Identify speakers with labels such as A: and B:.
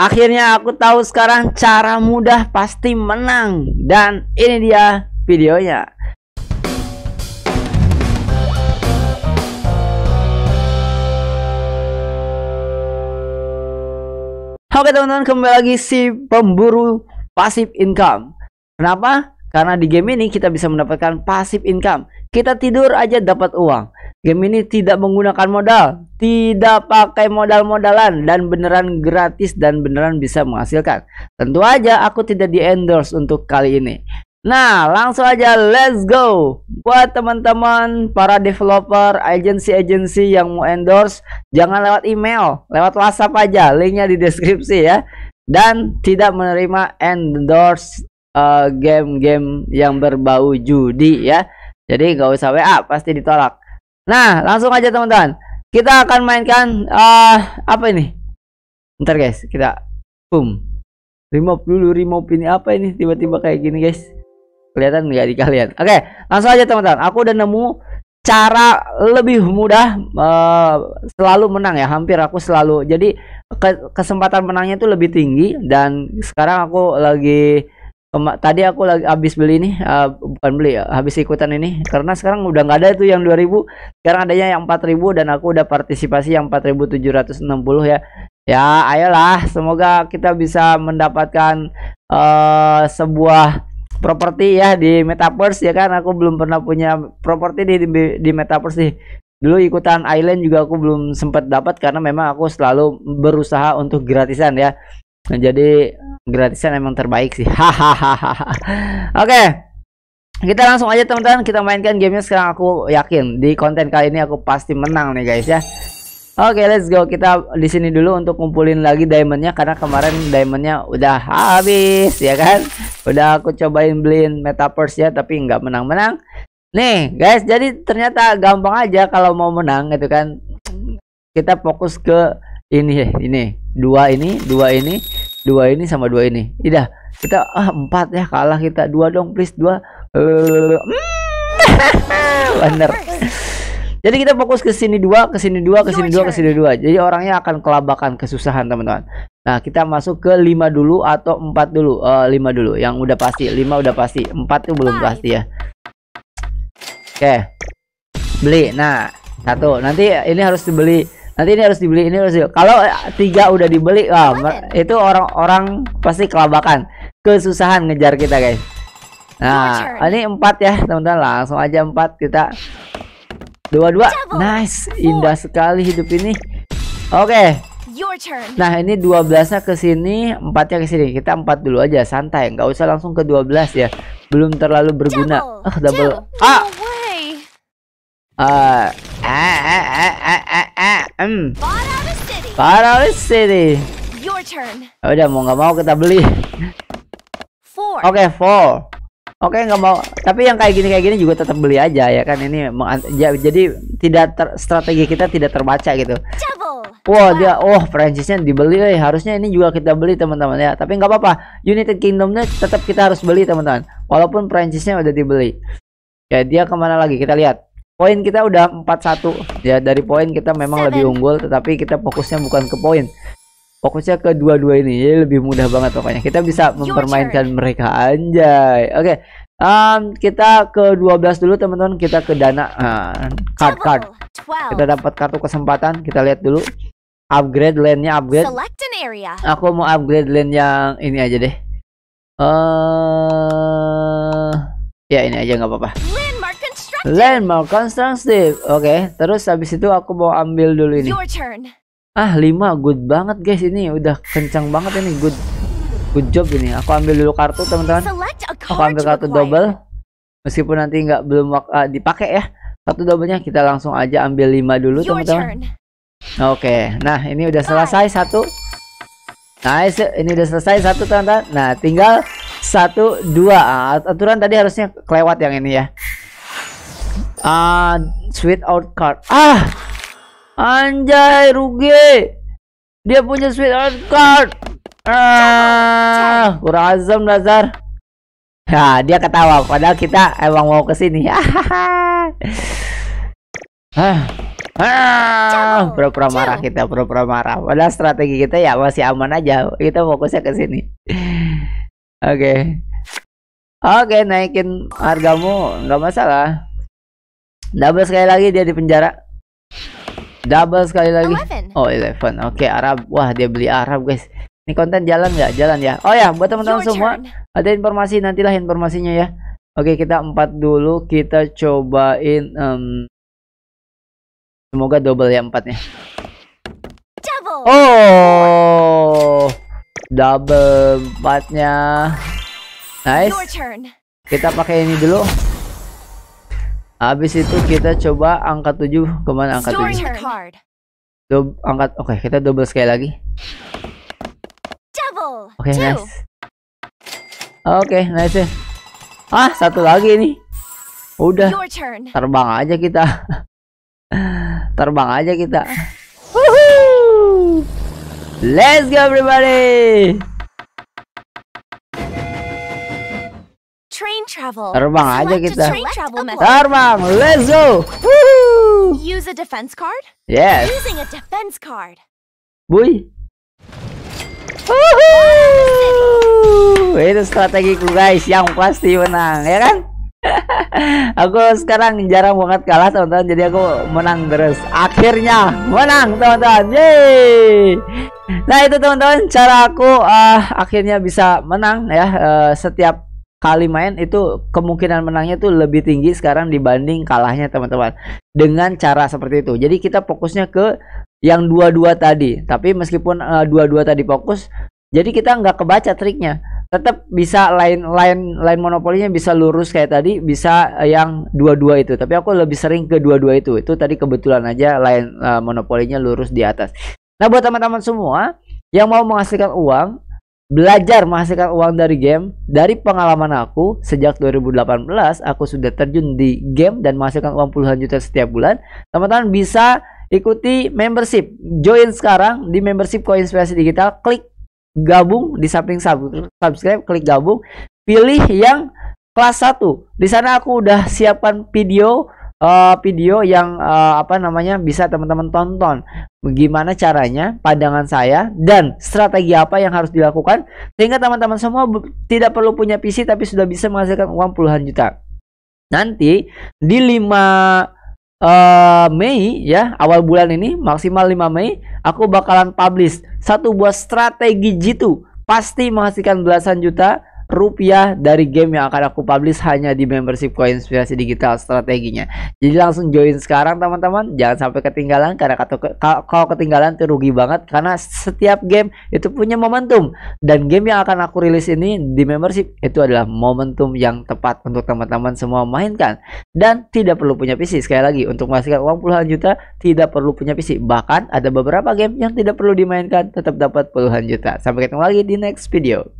A: Akhirnya aku tahu sekarang cara mudah pasti menang dan ini dia videonya. Oke teman-teman kembali lagi si pemburu pasif income. Kenapa? Karena di game ini kita bisa mendapatkan pasif income. Kita tidur aja dapat uang. Game ini tidak menggunakan modal, tidak pakai modal-modalan dan beneran gratis dan beneran bisa menghasilkan. Tentu aja aku tidak di endorse untuk kali ini. Nah, langsung aja let's go. Buat teman-teman para developer, agensi-agensi yang mau endorse, jangan lewat email, lewat WhatsApp aja. Linknya di deskripsi ya. Dan tidak menerima endorse eh, game-game uh, yang berbau judi ya. Jadi nggak usah WA, pasti ditolak. Nah, langsung aja teman-teman. Kita akan mainkan uh, apa ini? Ntar guys, kita boom. Remove dulu, remove ini apa ini? Tiba-tiba kayak gini guys. Kelihatan nggak di kalian? Oke, langsung aja teman-teman. Aku udah nemu cara lebih mudah uh, selalu menang ya. Hampir aku selalu. Jadi ke kesempatan menangnya itu lebih tinggi dan sekarang aku lagi tadi aku lagi habis beli ini uh, eh, bukan beli ya habis ikutan ini karena sekarang udah nggak ada itu yang 2000 sekarang adanya yang 4000 dan aku udah partisipasi yang 4760 ya ya ayolah semoga kita bisa mendapatkan uh, sebuah properti ya di metaverse ya kan aku belum pernah punya properti di, di di metaverse sih. dulu ikutan island juga aku belum sempat dapat karena memang aku selalu berusaha untuk gratisan ya nah, jadi gratisan emang terbaik sih hahaha oke okay. kita langsung aja teman-teman kita mainkan gamenya sekarang aku yakin di konten kali ini aku pasti menang nih guys ya oke okay, let's go kita di sini dulu untuk kumpulin lagi diamondnya karena kemarin diamondnya udah habis ya kan udah aku cobain beliin metaverse ya tapi nggak menang-menang nih guys jadi ternyata gampang aja kalau mau menang gitu kan kita fokus ke ini ini dua ini dua ini dua ini sama dua ini tidak kita ah empat ya kalah kita dua dong please dua hmm. bener jadi kita fokus ke sini dua, ke sini dua, ke sini dua, ke sini dua. Jadi orangnya akan kelabakan, kesusahan teman-teman. Nah, kita masuk ke lima dulu atau empat dulu, uh, lima dulu. Yang udah pasti, lima udah pasti, empat tuh belum pasti ya. Oke, okay. beli. Nah, satu. Nanti ini harus dibeli nanti ini harus dibeli ini harus dibeli. kalau eh, tiga udah dibeli wah itu orang-orang pasti kelabakan kesusahan ngejar kita guys nah ini empat ya teman-teman langsung aja empat kita dua-dua nice indah sekali hidup ini oke okay. nah ini dua belasnya ke sini empatnya ke sini kita empat dulu aja santai nggak usah langsung ke dua belas ya belum terlalu berguna double, oh double ah! ah eh, eh, eh, eh. Hmm. Para City. Your turn. Oh, udah mau nggak mau kita beli. Oke, okay, four. Oke okay, nggak mau, tapi yang kayak gini kayak gini juga tetap beli aja ya kan ini jadi tidak ter, strategi kita tidak terbaca gitu. Wow dia, oh Francisnya dibeli, eh. harusnya ini juga kita beli teman-teman ya. Tapi nggak apa-apa, United Kingdomnya tetap kita harus beli teman-teman, walaupun Francisnya udah dibeli. Ya dia kemana lagi kita lihat poin kita udah 4-1 ya dari poin kita memang lebih unggul tetapi kita fokusnya bukan ke poin fokusnya ke dua-dua ini jadi lebih mudah banget pokoknya kita bisa mempermainkan mereka anjay oke okay. um, kita ke 12 dulu teman-teman kita ke dana uh, card card kita dapat kartu kesempatan kita lihat dulu upgrade lane-nya upgrade aku mau upgrade lane yang ini aja deh eh uh, ya ini aja nggak apa-apa Landmark constructive. Oke, okay, terus habis itu aku mau ambil dulu ini. Ah, 5 good banget guys ini. Udah kencang banget ini good. Good job ini. Aku ambil dulu kartu, teman-teman. Aku ambil kartu double. Meskipun nanti nggak belum uh, dipakai ya. Kartu doublenya kita langsung aja ambil 5 dulu, teman-teman. Oke, okay. nah ini udah selesai satu. Nice, ini udah selesai satu teman-teman. Nah, tinggal satu dua. Ah, aturan tadi harusnya kelewat yang ini ya. Ah, sweet out card. Ah, anjay rugi. Dia punya sweet out card. Ah, kurang azam dasar. Ya, dia ketawa. Padahal kita emang mau kesini. Hahaha. ah, ah pura-pura marah kita, pura-pura marah. Padahal strategi kita ya masih aman aja. Kita fokusnya ke sini. Oke. Oke, naikin hargamu nggak masalah. Double sekali lagi dia di penjara. Double sekali lagi. Oh, eleven. Oke, okay, Arab. Wah, dia beli Arab, guys. Ini konten jalan nggak? Jalan ya. Oh ya, buat teman-teman semua, ada informasi nantilah informasinya ya. Oke, kita empat dulu. Kita cobain um, semoga double ya empatnya. Oh. Double empatnya. Nice. Kita pakai ini dulu habis itu kita coba angka 7 kemana angka 7 Dob angkat oke okay, kita double sekali lagi oke okay, nice oke okay, nice ah satu lagi nih udah terbang aja kita terbang aja kita Let's go everybody Terbang aja kita. Terbang, let's go. Woohoo. Use a defense card? Yes. Using a defense card. Bui. Itu strategiku guys yang pasti menang, ya kan? aku sekarang jarang banget kalah teman-teman jadi aku menang terus akhirnya menang teman-teman yeay nah itu teman-teman cara aku ah, akhirnya bisa menang ya eh, setiap kali main itu kemungkinan menangnya tuh lebih tinggi sekarang dibanding kalahnya teman-teman dengan cara seperti itu jadi kita fokusnya ke yang dua-dua tadi tapi meskipun eh, dua-dua uh, tadi fokus jadi kita nggak kebaca triknya tetap bisa lain lain lain monopolinya bisa lurus kayak tadi bisa eh, yang dua-dua itu tapi aku lebih sering ke dua-dua itu itu tadi kebetulan aja lain uh, monopolinya lurus di atas nah buat teman-teman semua yang mau menghasilkan uang belajar menghasilkan uang dari game. Dari pengalaman aku, sejak 2018 aku sudah terjun di game dan menghasilkan uang puluhan juta setiap bulan. Teman-teman bisa ikuti membership. Join sekarang di membership Koinspirasi Digital. Klik gabung di samping subscribe, klik gabung. Pilih yang kelas 1. Di sana aku udah siapkan video uh, video yang uh, apa namanya bisa teman-teman tonton bagaimana caranya pandangan saya dan strategi apa yang harus dilakukan sehingga teman-teman semua tidak perlu punya PC tapi sudah bisa menghasilkan uang puluhan juta nanti di 5 Uh, eh, Mei ya awal bulan ini maksimal 5 Mei aku bakalan publish satu buah strategi jitu pasti menghasilkan belasan juta rupiah dari game yang akan aku publish hanya di membership koinspirasi digital strateginya jadi langsung join sekarang teman-teman jangan sampai ketinggalan karena kalau ketinggalan itu rugi banget karena setiap game itu punya momentum dan game yang akan aku rilis ini di membership itu adalah momentum yang tepat untuk teman-teman semua mainkan dan tidak perlu punya PC sekali lagi untuk menghasilkan uang puluhan juta tidak perlu punya PC bahkan ada beberapa game yang tidak perlu dimainkan tetap dapat puluhan juta sampai ketemu lagi di next video